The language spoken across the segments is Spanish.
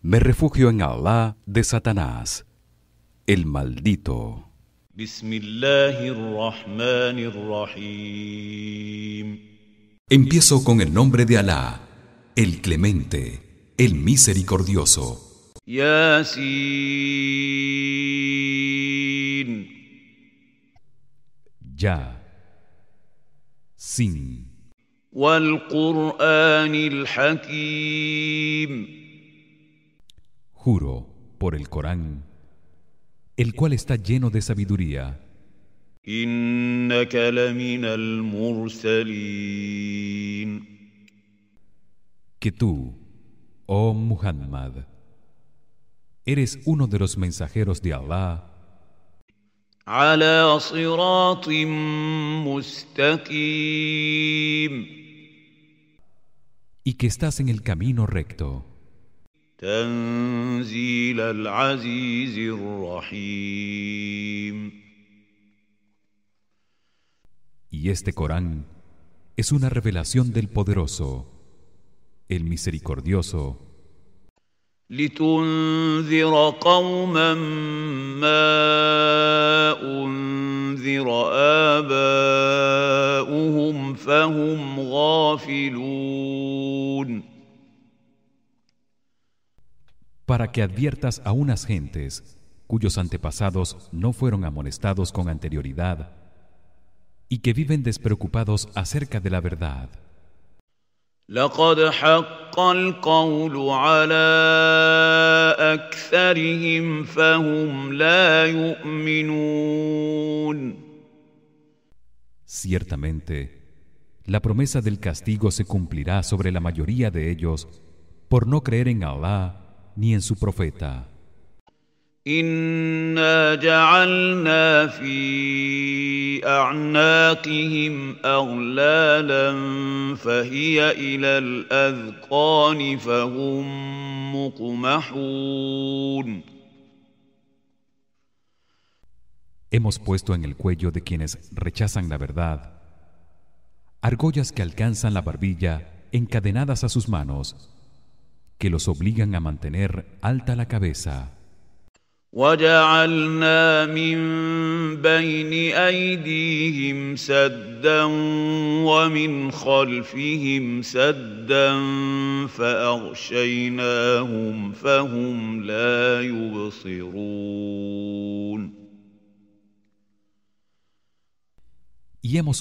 Me refugio en Allah de Satanás, el maldito. Empiezo con el nombre de Allah, el Clemente, el Misericordioso. ya sin Juro por el Corán, el cual está lleno de sabiduría. Que tú, oh Muhammad, eres uno de los mensajeros de Allah y que estás en el camino recto. Y este Corán es una revelación del poderoso, el misericordioso, para que adviertas a unas gentes cuyos antepasados no fueron amonestados con anterioridad y que viven despreocupados acerca de la verdad Ciertamente, la promesa del castigo se cumplirá sobre la mayoría de ellos por no creer en Allah ni en su profeta. Hemos puesto en el cuello de quienes rechazan la verdad argollas que alcanzan la barbilla encadenadas a sus manos que los obligan a mantener alta la cabeza y hemos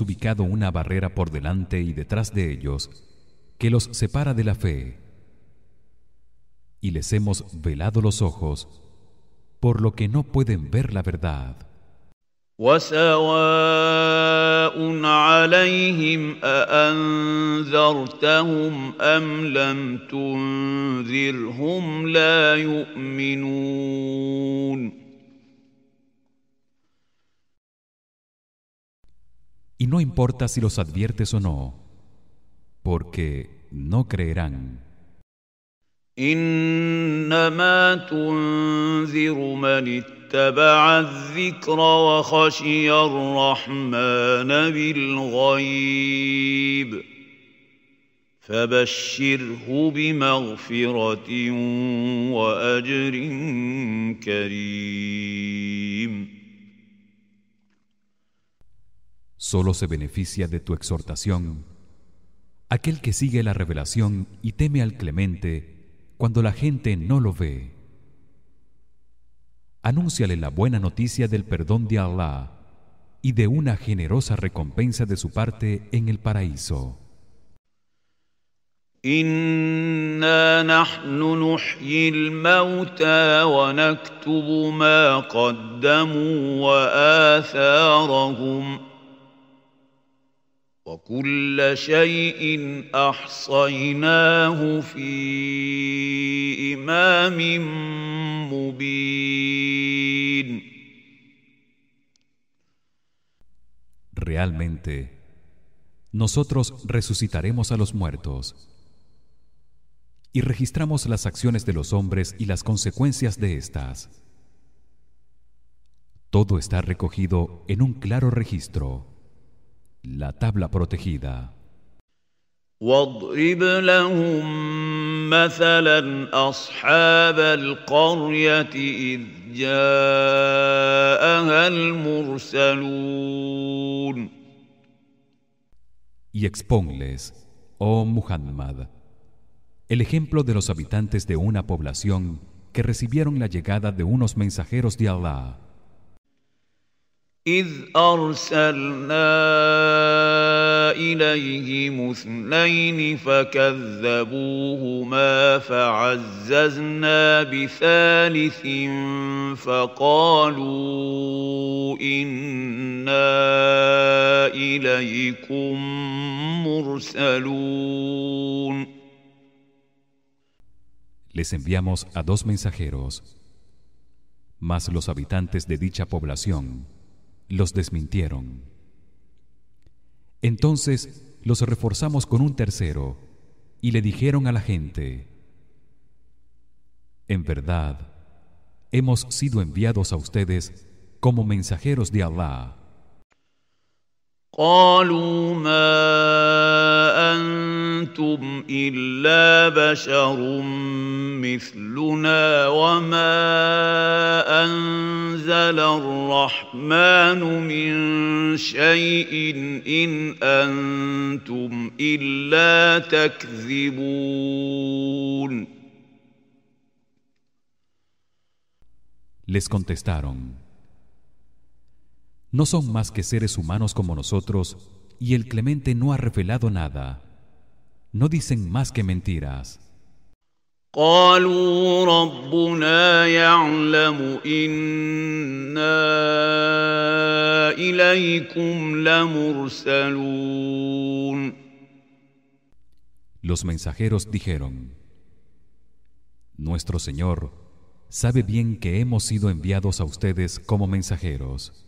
ubicado una barrera por delante y detrás de ellos que los separa de la fe y les hemos velado los ojos por lo que no pueden ver la verdad. Y no importa si los adviertes o no, porque no creerán. انما تنذر من اتبع الذكر وخشي الرحمن بالغيب فبشره بمغفره واجر كريم Solo se beneficia de tu exhortación aquel que sigue la revelación y teme al clemente cuando la gente no lo ve. Anúnciale la buena noticia del perdón de Allah y de una generosa recompensa de su parte en el paraíso. Realmente nosotros resucitaremos a los muertos y registramos las acciones de los hombres y las consecuencias de estas. Todo está recogido en un claro registro. La tabla protegida. Y expónles, oh Muhammad, el ejemplo de los habitantes de una población que recibieron la llegada de unos mensajeros de Allah. إذ أرسلنا إليهم اثنين فكذبوهما فعززنا بثالث فقالوا إنا إليكم مرسلون Les enviamos a dos mensajeros, más los habitantes de dicha población los desmintieron entonces los reforzamos con un tercero y le dijeron a la gente en verdad hemos sido enviados a ustedes como mensajeros de Allah les contestaron No son más que seres humanos como nosotros y el clemente no ha revelado nada no dicen más que mentiras. Los mensajeros dijeron Nuestro Señor sabe bien que hemos sido enviados a ustedes como mensajeros.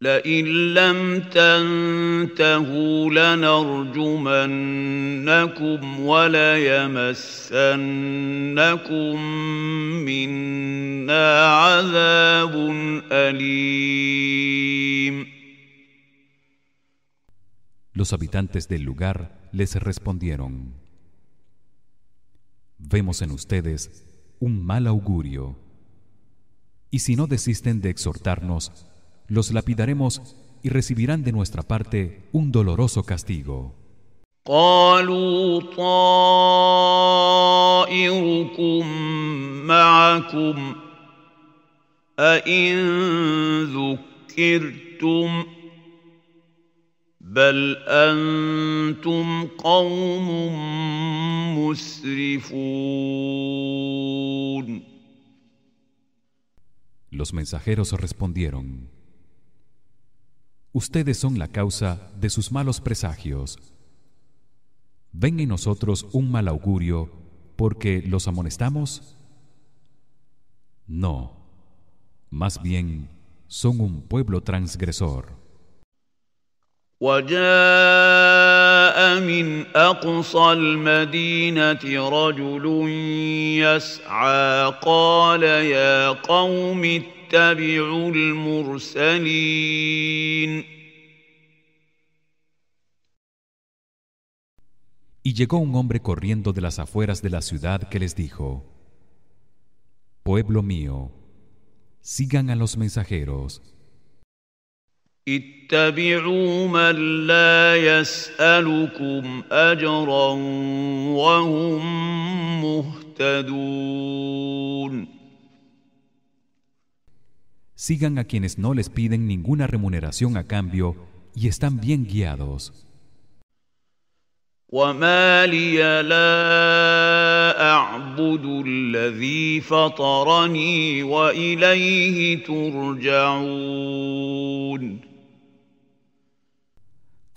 لئن لم Los habitantes del lugar les respondieron Vemos en ustedes un mal augurio y si no desisten de exhortarnos los lapidaremos y recibirán de nuestra parte un doloroso castigo. Los mensajeros respondieron ustedes son la causa de sus malos presagios ven en nosotros un mal augurio porque los amonestamos no más bien son un pueblo transgresor y llegó un hombre corriendo de las afueras de la ciudad que les dijo: Pueblo mío, sigan a los mensajeros اتبعوا من لا يسألكم أجرا وهم مهتدون Sigan a quienes no les piden ninguna remuneración a cambio y están bien guiados. وما لي لا أعبد الذي فطرني وإليه ترجعون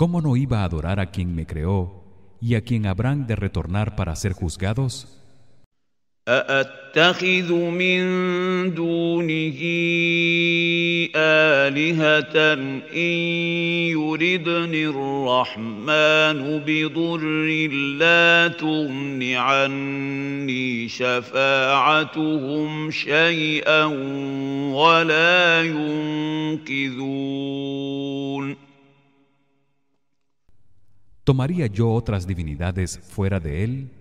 ¿Cómo no iba a adorar a quien me creó y a quien habrán de retornar para ser juzgados? أأتخذ مِن دُونِهِ آلهة إن يردني الرحمن بضر لا تغن عني شفاعتهم شيئا ولا ينقذون tomaría yo otras divinidades fuera de él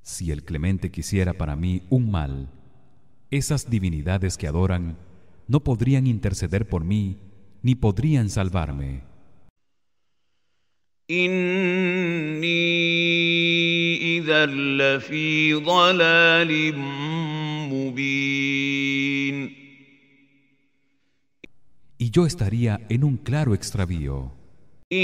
si el clemente quisiera para mí un mal esas divinidades que adoran no podrían interceder por mí ni podrían salvarme y yo estaría en un claro extravío yo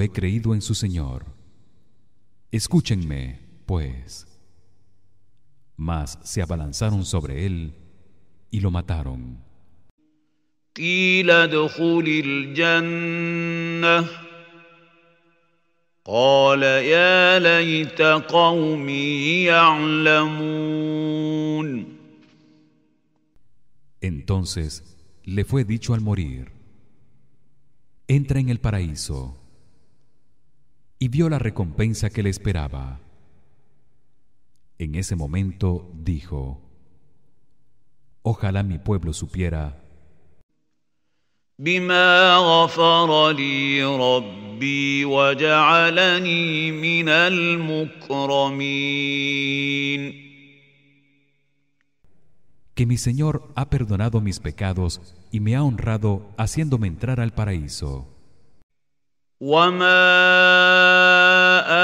he creído en su Señor. Escúchenme, pues. Mas se abalanzaron sobre él y lo mataron. Entonces le fue dicho al morir Entra en el paraíso y vio la recompensa que le esperaba En ese momento dijo Ojalá mi pueblo supiera بما غفر لي ربي وجعلني من المكرمين Que mi Señor ha perdonado mis pecados y me ha honrado haciéndome entrar al paraíso. وما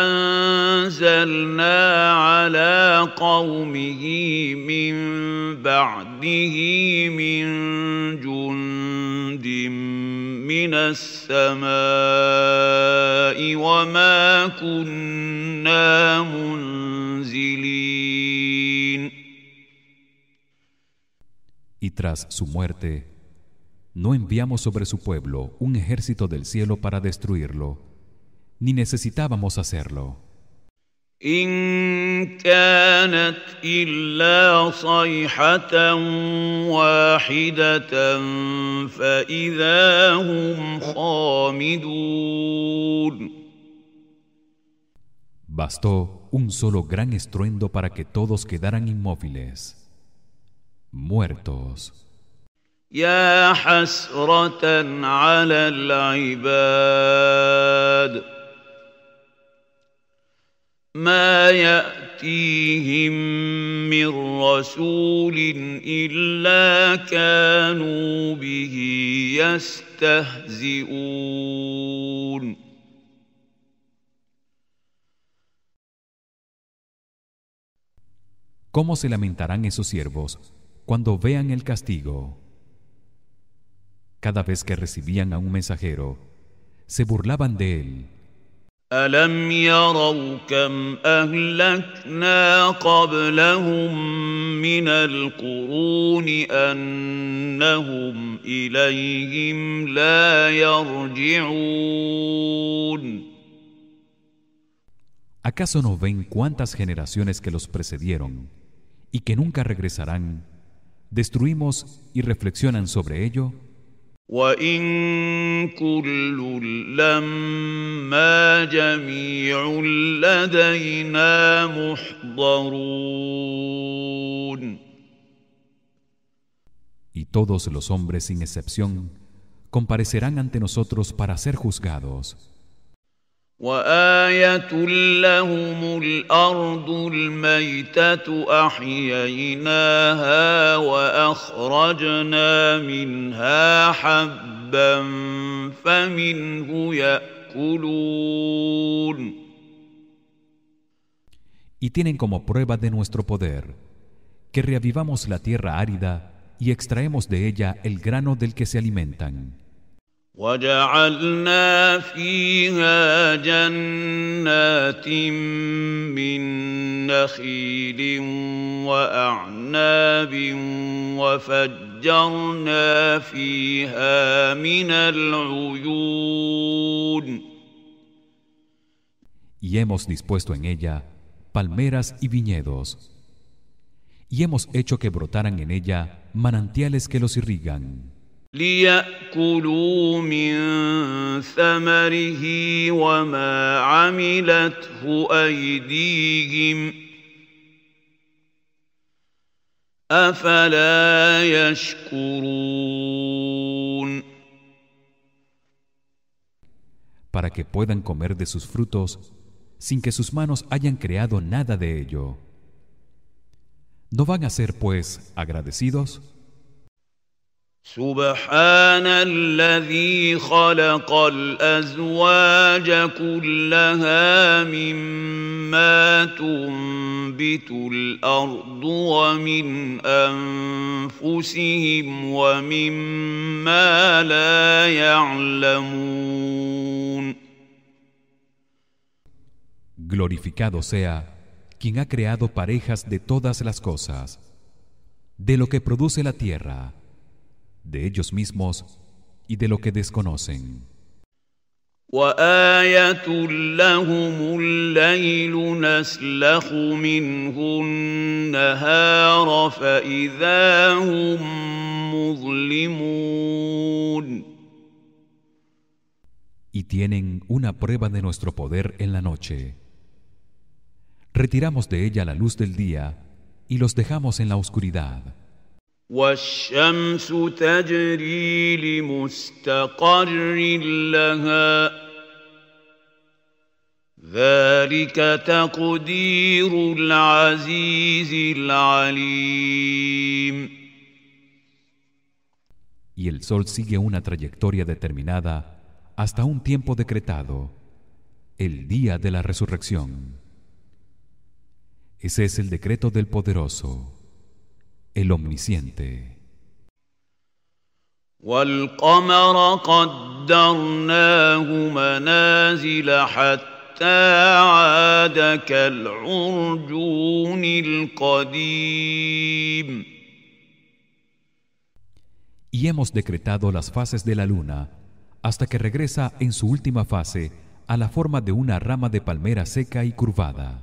أنزلنا على قومه من بعده من جند Y tras su muerte no enviamos sobre su pueblo un ejército del cielo para destruirlo ni necesitábamos hacerlo ان كانت الا صيحه واحده فاذا هم خامدون Bastó un solo gran estruendo para que todos quedaran inmóviles, muertos. يا حسره على العباد ¿Cómo se lamentarán esos siervos cuando vean el castigo? Cada vez que recibían a un mensajero, se burlaban de él ¿Acaso no ven cuántas generaciones que los precedieron y que nunca regresarán? ¿Destruimos y reflexionan sobre ello? y todos los hombres sin excepción comparecerán ante nosotros para ser juzgados y tienen como prueba de nuestro poder que reavivamos la tierra árida y extraemos de ella el grano del que se alimentan. Y hemos dispuesto en ella palmeras y viñedos y hemos hecho que brotaran en ella manantiales que los irrigan para que puedan comer de sus frutos sin que sus manos hayan creado nada de ello. ¿No van a ser pues agradecidos? سبحان الذي خلق الازواج كلها مما تنبت الارض ومن انفسهم ومما لا يعلمون glorificado sea quien ha creado parejas de todas las cosas de lo que produce la tierra de ellos mismos y de lo que desconocen. Y tienen una prueba de nuestro poder en la noche. Retiramos de ella la luz del día y los dejamos en la oscuridad. Y el sol sigue una trayectoria determinada hasta un tiempo decretado, el día de la resurrección. Ese es el decreto del poderoso el omnisciente. Y hemos decretado las fases de la luna hasta que regresa en su última fase a la forma de una rama de palmera seca y curvada.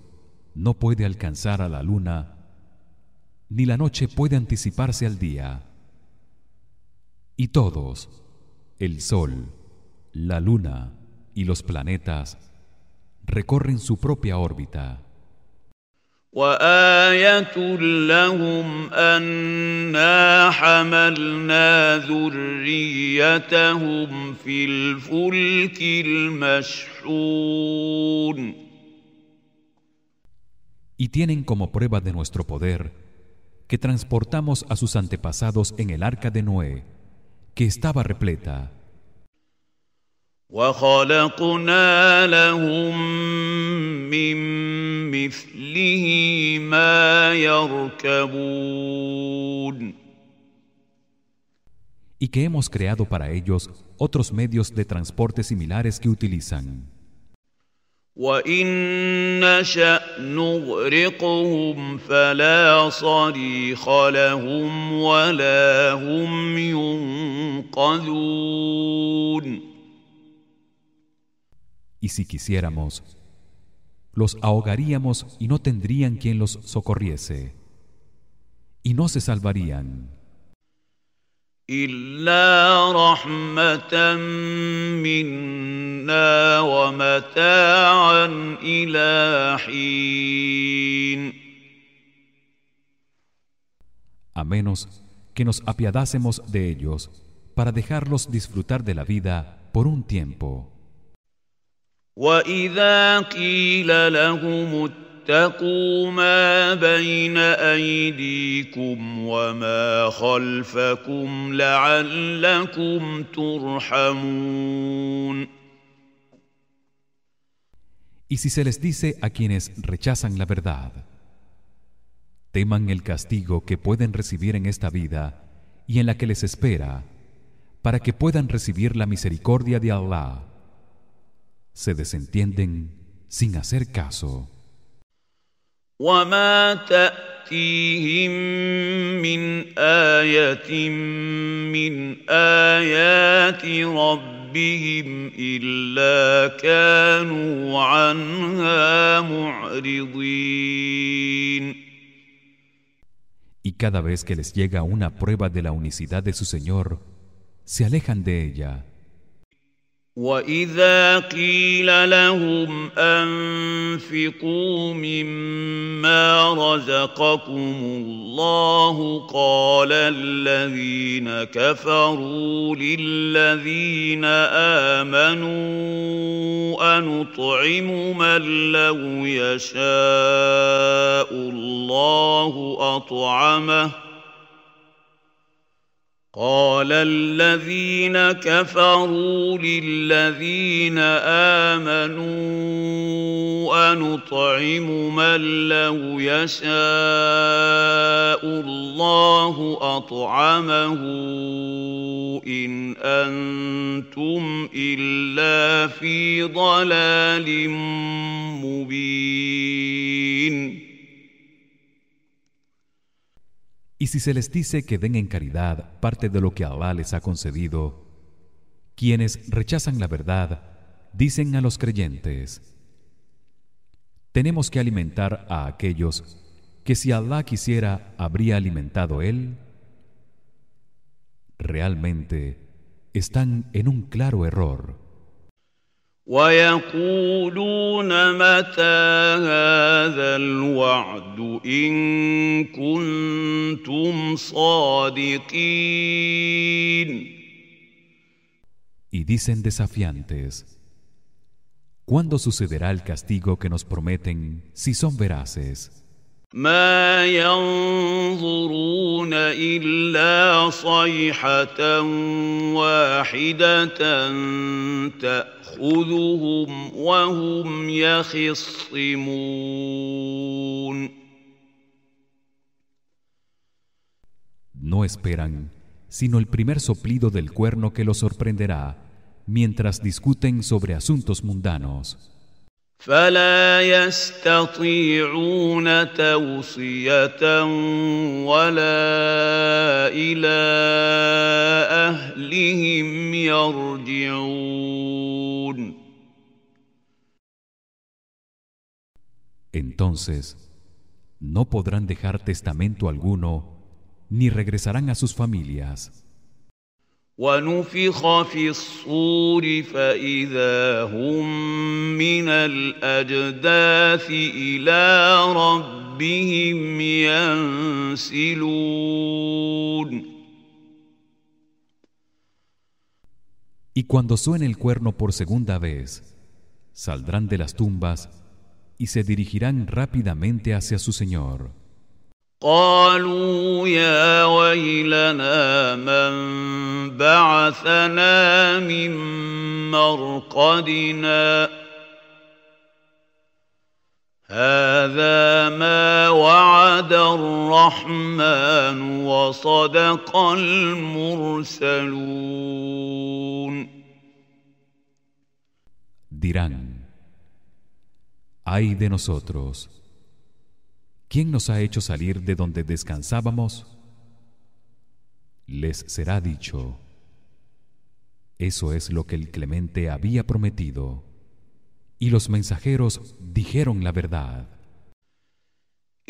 no puede alcanzar a la luna ni la noche puede anticiparse al día y todos el sol la luna y los planetas recorren su propia órbita y tienen como prueba de nuestro poder que transportamos a sus antepasados en el arca de Noé que estaba repleta y que hemos creado para ellos otros medios de transporte similares que utilizan y si quisiéramos, los ahogaríamos y no tendrían quien los socorriese, y no se salvarían. A menos que nos apiadásemos de ellos para dejarlos disfrutar de la vida por un tiempo. Y si se les dice a quienes rechazan la verdad teman el castigo que pueden recibir en esta vida y en la que les espera para que puedan recibir la misericordia de Allah se desentienden sin hacer caso y cada vez que les llega una prueba de la unicidad de su Señor, se alejan de ella. واذا قيل لهم انفقوا مما رزقكم الله قال الذين كفروا للذين امنوا انطعم من لو يشاء الله اطعمه قال الذين كفروا للذين امنوا انطعم من لو يشاء الله اطعمه ان انتم الا في ضلال مبين Y si se les dice que den en caridad parte de lo que Alá les ha concedido, quienes rechazan la verdad dicen a los creyentes: Tenemos que alimentar a aquellos que si Alá quisiera habría alimentado él. Realmente están en un claro error. Y dicen desafiantes, ¿cuándo sucederá el castigo que nos prometen si son veraces? No esperan sino el primer soplido del cuerno que los sorprenderá mientras discuten sobre asuntos mundanos entonces no podrán dejar testamento alguno ni regresarán a sus familias y cuando suene el cuerno por segunda vez, saldrán de las tumbas y se dirigirán rápidamente hacia su Señor. قالوا يا ويلنا من بعثنا من مرقدنا هذا ما وعد الرحمن وصدق المرسلون Dirán, اي de nosotros ¿Quién nos ha hecho salir de donde descansábamos? Les será dicho: Eso es lo que el clemente había prometido. Y los mensajeros dijeron la verdad.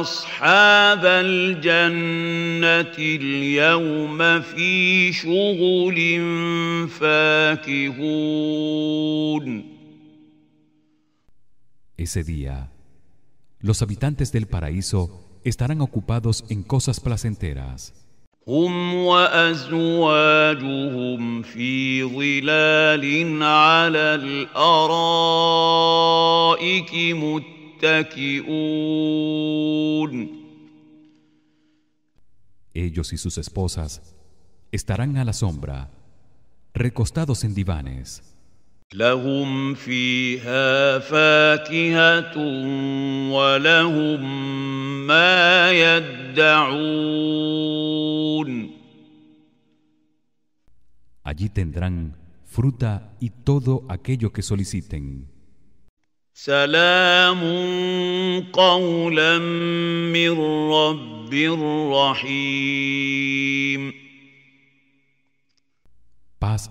أصحاب الجنة اليوم في شغل فاكهون Ese día, los habitantes del paraíso estarán ocupados en cosas placenteras. هم وأزواجهم في ظلال على الأرائك متقين Ellos y sus esposas estarán a la sombra, recostados en divanes. Allí tendrán fruta y todo aquello que soliciten. Paz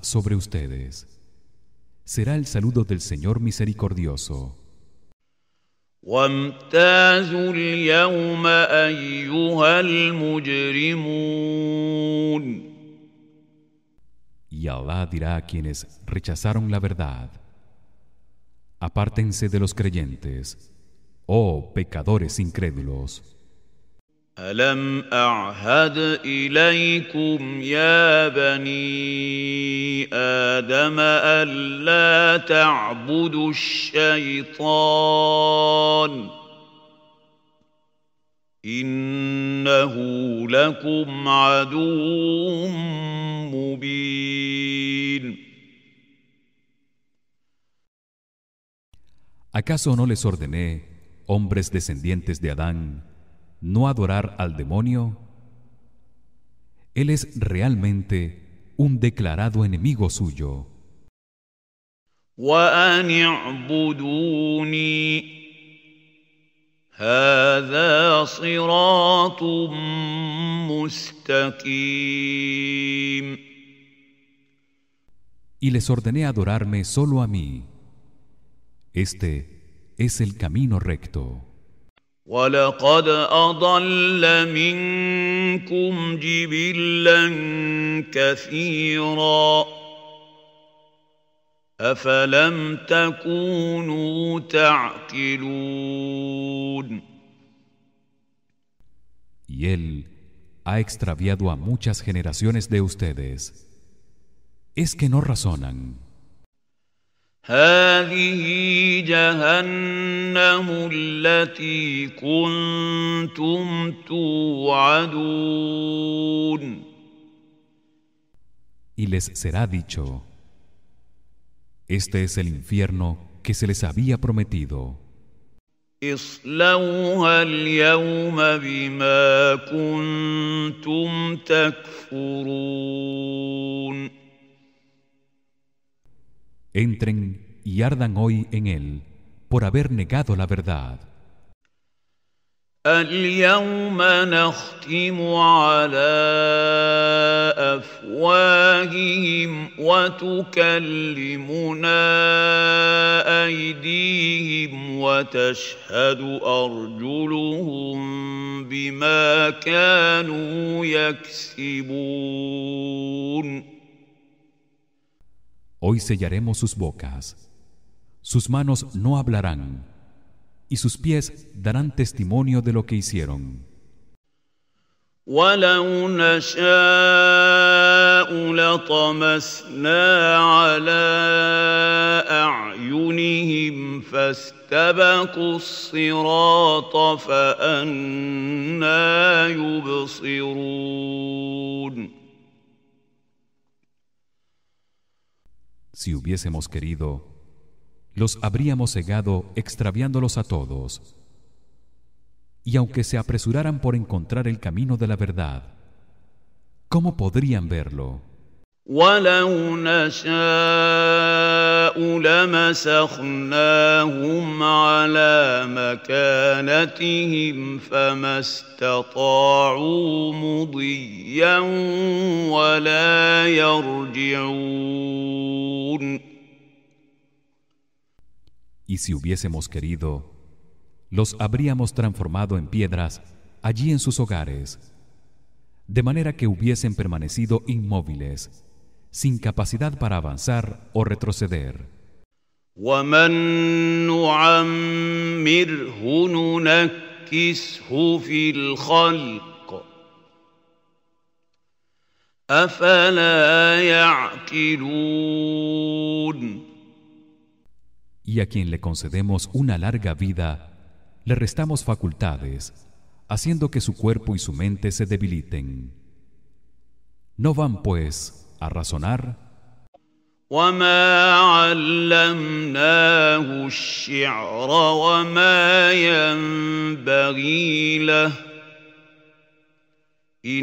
sobre ustedes. Será el saludo del Señor misericordioso. Y Allah dirá a quienes rechazaron la verdad apártense de los creyentes oh pecadores incrédulos alam a'had ilaykum ya bani adam an la ta'budu ash-shaytan innahu lakum aduwwun mubin ¿Acaso no les ordené, hombres descendientes de Adán, no adorar al demonio? Él es realmente un declarado enemigo suyo. Y les ordené adorarme solo a mí. Este es el camino recto. Y él ha extraviado a muchas generaciones de ustedes. Es que no razonan. هذه جهنم التي كنتم توعدون Y les será dicho Este es el infierno que se les había prometido اصلوها اليوم بما كنتم تكفرون entren y ardan hoy en él por haber negado la verdad. اليوم نختم على افواههم وتكلمنا ايديهم وتشهد ارجلهم بما كانوا يكسبون hoy sellaremos sus bocas sus manos no hablarán y sus pies darán testimonio de lo que hicieron si hubiésemos querido los habríamos cegado extraviándolos a todos y aunque se apresuraran por encontrar el camino de la verdad cómo podrían verlo y si hubiésemos querido, los habríamos transformado en piedras allí en sus hogares, de manera que hubiesen permanecido inmóviles sin capacidad para avanzar o retroceder. Y a quien le concedemos una larga vida, le restamos facultades, haciendo que su cuerpo y su mente se debiliten. No van pues a razonar. Y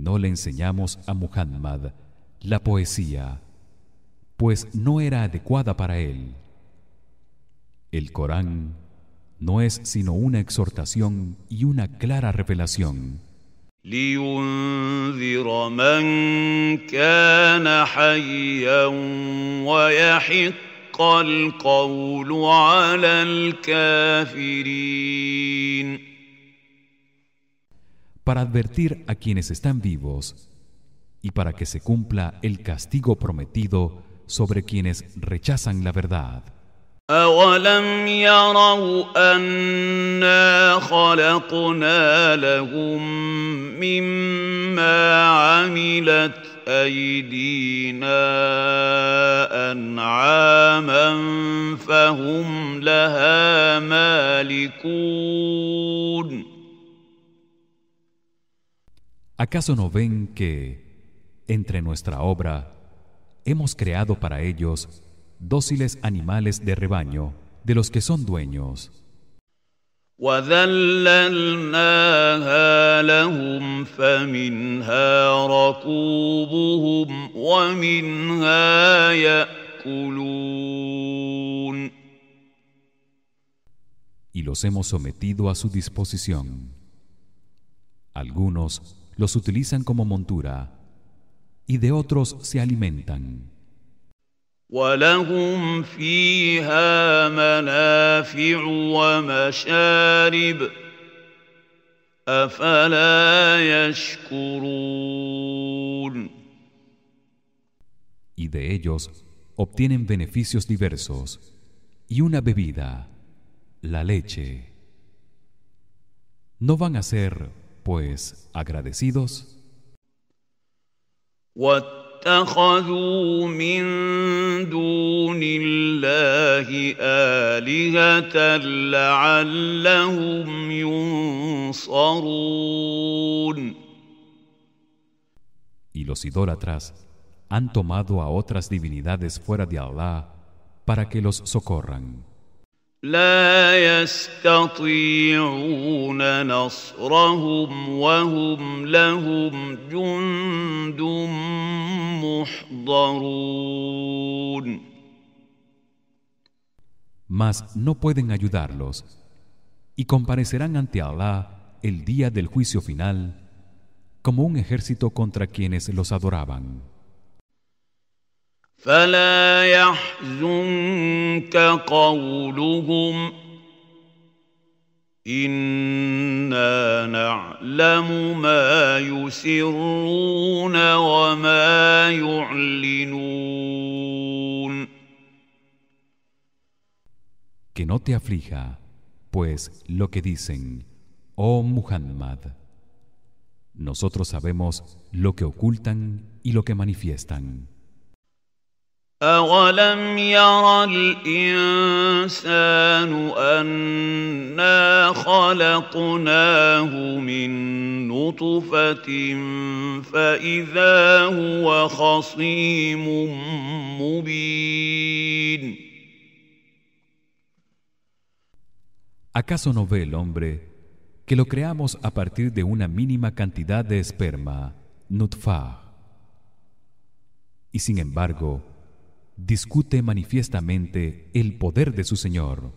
no le enseñamos a Muhammad la poesía, pues no era adecuada para él. El Corán no es sino una exhortación y una clara revelación. Para advertir a quienes están vivos y para que se cumpla el castigo prometido sobre quienes rechazan la verdad. أَوَلَمْ يَرَوْا أَنَّا خَلَقْنَا لَهُم مِّمَّا عَمِلَتْ أَيْدِينَا أَنْعَامًا فَهُمْ لَهَا مَالِكُونَ ¿Acaso no ven que entre nuestra obra hemos creado para ellos dóciles animales de rebaño de los que son dueños. Y los hemos sometido a su disposición. Algunos los utilizan como montura y de otros se alimentan. Y de ellos obtienen beneficios diversos y una bebida, la leche. ¿No van a ser, pues, agradecidos? Y los idólatras han tomado a otras divinidades fuera de Allah para que los socorran. لا نصرهم وهم لهم جند محضرون Mas no pueden ayudarlos y comparecerán ante Allah el día del juicio final como un ejército contra quienes los adoraban que no te aflija pues lo que dicen oh Muhammad nosotros sabemos lo que ocultan y lo que manifiestan أولم ير الْإِنسَانُ أَنَّا خَلَقْنَاهُ مِنْ نطفة فَإِذَا هُوَ خَصِيمٌ مبين ¿Acaso no ve el hombre que lo creamos a partir de una mínima cantidad de esperma, nutfah? Y sin embargo, discute manifiestamente el poder de su Señor.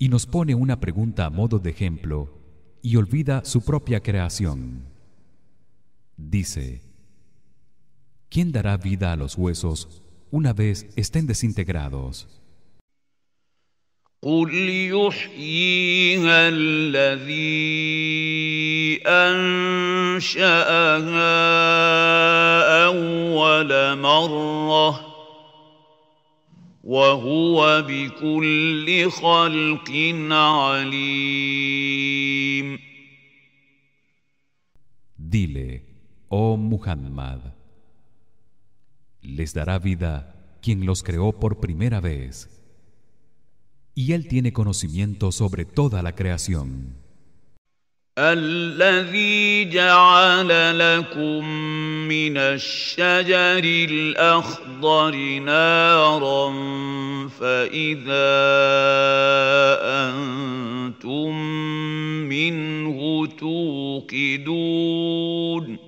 Y nos pone una pregunta a modo de ejemplo y olvida su propia creación. Dice: ¿Quién dará vida a los huesos una vez estén desintegrados? Dile, oh Muhammad, les dará vida quien los creó por primera vez y él tiene conocimiento sobre toda la creación الذي جعل لكم من الشجر الأخضر نارا فإذا أنتم منه توقدون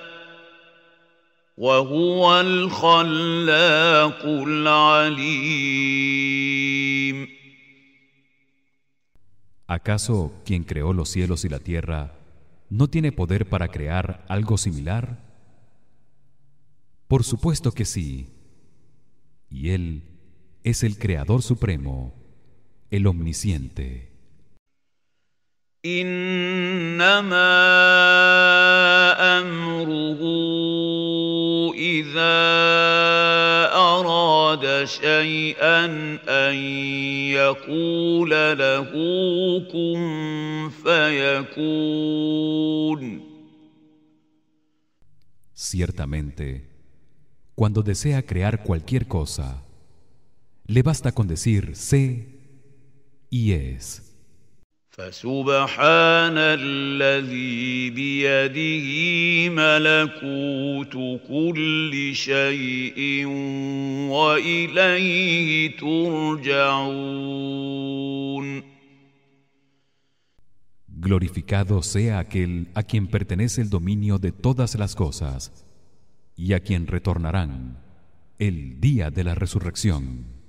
¿Acaso quien creó los cielos y la tierra no tiene poder para crear algo similar? Por supuesto que sí. Y él es el creador supremo, el omnisciente. Ciertamente, cuando desea crear cualquier cosa, le basta con decir sé y es. Glorificado sea aquel a quien pertenece el dominio de todas las cosas y a quien retornarán el día de la resurrección.